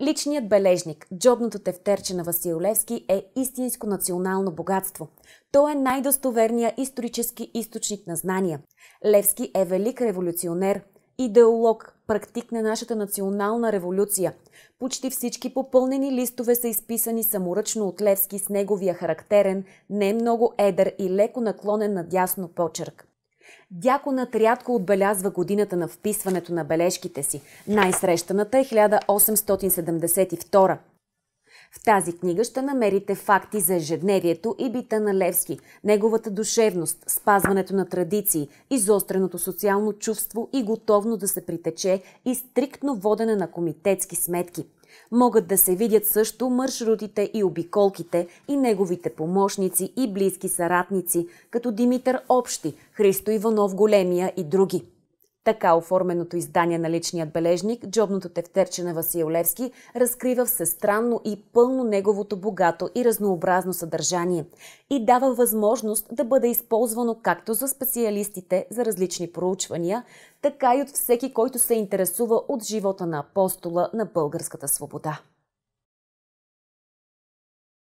Личният бележник, джобното тефтерче на Васил Левски е истинско национално богатство. То е най-достоверният исторически източник на знания. Левски е велик революционер, идеолог, практик на нашата национална революция. Почти всички попълнени листове са изписани саморъчно от Левски с неговия характерен, не много едър и леко наклонен надясно почерк. Дяконът рядко отбелязва годината на вписването на бележките си. Най-срещаната е 1872. В тази книга ще намерите факти за ежедневието и бита на Левски, неговата душевност, спазването на традиции, изостреното социално чувство и готовно да се притече и стриктно водене на комитетски сметки – могат да се видят също маршрутите и обиколките и неговите помощници и близки саратници, като Димитър Общи, Христо Иванов Големия и други. Така оформеното издание на личният бележник, джобното тефтерче на Васил Левски, разкрива всестранно и пълно неговото богато и разнообразно съдържание и дава възможност да бъде използвано както за специалистите за различни проучвания, така и от всеки, който се интересува от живота на апостола на българската свобода.